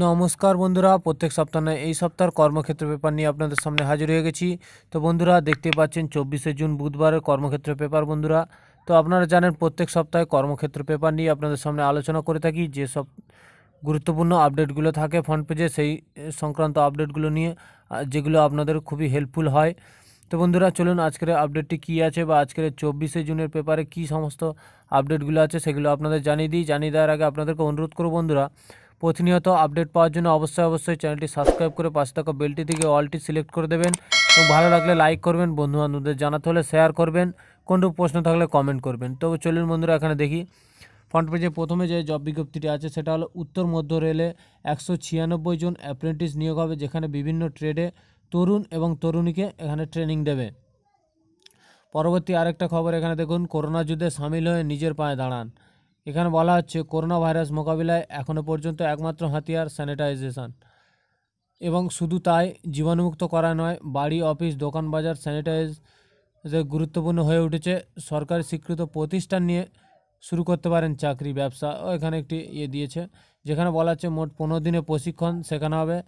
নমস্কার বন্ধুরা প্রত্যেক সপ্তাহে এই সপ্তাহের কর্মক্ষেত্র পেপার নিয়ে আপনাদের সামনে হাজির হয়ে গেছি তো বন্ধুরা দেখতে পাচ্ছেন চব্বিশে জুন বুধবারের কর্মক্ষেত্র পেপার বন্ধুরা তো আপনারা জানেন প্রত্যেক সপ্তাহে কর্মক্ষেত্র পেপার নিয়ে আপনাদের সামনে আলোচনা করে থাকি যেসব গুরুত্বপূর্ণ আপডেটগুলো থাকে ফ্রন্ট পেজে সেই সংক্রান্ত আপডেটগুলো নিয়ে যেগুলো আপনাদের খুবই হেল্পফুল হয় তো বন্ধুরা চলুন আজকের আপডেটটি কী আছে বা আজকের চব্বিশে জুনের পেপারে কী সমস্ত আপডেটগুলো আছে সেগুলো আপনাদের জানিয়ে দিই জানিয়ে দেওয়ার আগে আপনাদেরকে অনুরোধ করবো বন্ধুরা প্রতিনিয়ত আপডেট পাওয়ার জন্য অবশ্যই অবশ্যই চ্যানেলটি সাবস্ক্রাইব করে পাশে থাকা বেলটি থেকে অলটি সিলেক্ট করে দেবেন এবং ভালো লাগলে লাইক করবেন বন্ধুবান্ধবদের জানাতে হলে শেয়ার করবেন কোনরূপ প্রশ্ন থাকলে কমেন্ট করবেন তো চলুন বন্ধুরা এখানে দেখি ফ্রন্ট পেজে প্রথমে যে জব বিজ্ঞপ্তিটি আছে সেটা হলো উত্তর মধ্য রেলে একশো ছিয়ানব্বই জন অ্যাপ্রেন্টিস নিয়োগ হবে যেখানে বিভিন্ন ট্রেডে তরুণ এবং তরুণীকে এখানে ট্রেনিং দেবে পরবর্তী আরেকটা খবর এখানে দেখুন করোনা যুদ্ধে সামিল হয়ে নিজের পায়ে দাঁড়ান এখানে বলা হচ্ছে করোনা ভাইরাস মোকাবিলায় এখনও পর্যন্ত একমাত্র হাতিয়ার স্যানিটাইজেশান এবং শুধু তাই জীবাণুমুক্ত করা নয় বাড়ি অফিস দোকান বাজার স্যানিটাইজ যে গুরুত্বপূর্ণ হয়ে উঠেছে সরকারি স্বীকৃত প্রতিষ্ঠান নিয়ে শুরু করতে পারেন চাকরি ব্যবসা ও এখানে একটি ইয়ে দিয়েছে যেখানে বলা হচ্ছে মোট পনেরো দিনে প্রশিক্ষণ শেখানো হবে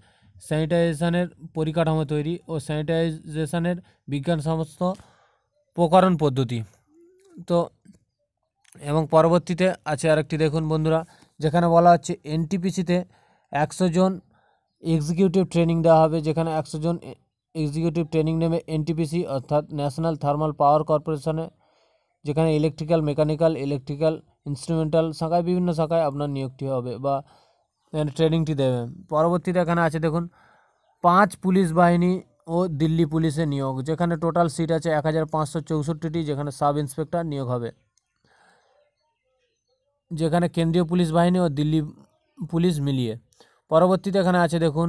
স্যানিটাইজেশানের পরিকাঠামো তৈরি ও স্যানিটাইজেশানের বিজ্ঞান সমস্ত প্রকরণ পদ্ধতি তো এবং পরবর্তীতে আছে আরেকটি দেখুন বন্ধুরা যেখানে বলা হচ্ছে এনটিপিসিতে একশো জন এক্সিকিউটিভ ট্রেনিং দেওয়া হবে যেখানে একশো জন এক্সিকিউটিভ ট্রেনিং নেবে এনটিপিসি অর্থাৎ ন্যাশনাল থার্মাল পাওয়ার কর্পোরেশনে যেখানে ইলেকট্রিক্যাল মেকানিক্যাল ইলেকট্রিক্যাল ইনস্ট্রুমেন্টাল শাখায় বিভিন্ন শাখায় আপনার নিয়োগটি হবে বা ট্রেনিংটি দেবে পরবর্তীতে এখানে আছে দেখুন পাঁচ পুলিশ বাহিনী ও দিল্লি পুলিশে নিয়োগ যেখানে টোটাল সিট আছে এক হাজার পাঁচশো চৌষট্টিটি যেখানে সাব ইন্সপেক্টর নিয়োগ হবে যেখানে কেন্দ্রীয় পুলিশ বাহিনী ও দিল্লি পুলিশ মিলিয়ে পরবর্তীতে এখানে আছে দেখুন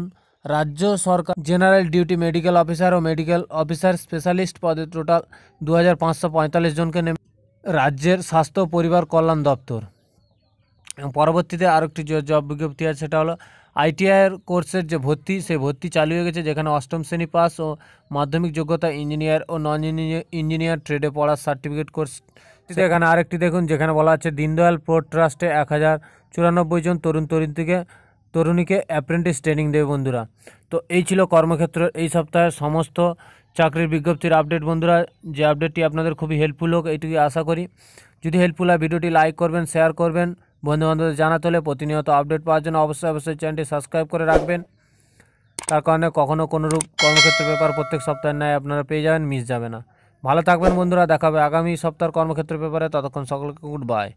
রাজ্য সরকার জেনারেল ডিউটি মেডিকেল অফিসার ও মেডিকেল অফিসার স্পেশালিস্ট পদে টোটাল দু জনকে নেমে রাজ্যের স্বাস্থ্য পরিবার কল্যাণ দপ্তর পরবর্তীতে পরবর্তীতে আরেকটি জব বিজ্ঞপ্তি আছে সেটা হলো আইটিআইয়ের কোর্সের যে ভর্তি সেই ভর্তি চালু হয়ে গেছে যেখানে অষ্টম শ্রেণী পাস ও মাধ্যমিক যোগ্যতা ইঞ্জিনিয়ার ও নন ইঞ্জিনিয়ার ট্রেডে পড়ার সার্টিফিকেট কোর্স এখানে আরেকটি দেখুন যেখানে বলা আছে দীনদয়াল পোর্ট ট্রাস্টে এক হাজার চুরানব্বই জন তরুণ তরুণীকে তরুণীকে অ্যাপ্রেন্টিস ট্রেনিং দেবে বন্ধুরা তো এই ছিল কর্মক্ষেত্র এই সপ্তাহের সমস্ত চাকরির বিজ্ঞপ্তির আপডেট বন্ধুরা যে আপডেটটি আপনাদের খুবই হেল্পফুল হোক এইটুকুই আশা করি যদি হেল্পফুল হয় ভিডিওটি লাইক করবেন শেয়ার করবেন বন্ধুবান্ধবদের জানাতে হলে প্রতিনিয়ত আপডেট পাওয়ার জন্য অবশ্যই অবশ্যই চ্যানেলটি সাবস্ক্রাইব করে রাখবেন তার কারণে কখনও কোনোরূপ কর্মক্ষেত্র ব্যাপার প্রত্যেক সপ্তাহের ন্যায় আপনারা পেয়ে যাবেন মিস যাবে না ভালো থাকবেন বন্ধুরা দেখাবে আগামী সপ্তাহের কর্মক্ষেত্র পেপারে ততক্ষণ সকলকে গুড বাই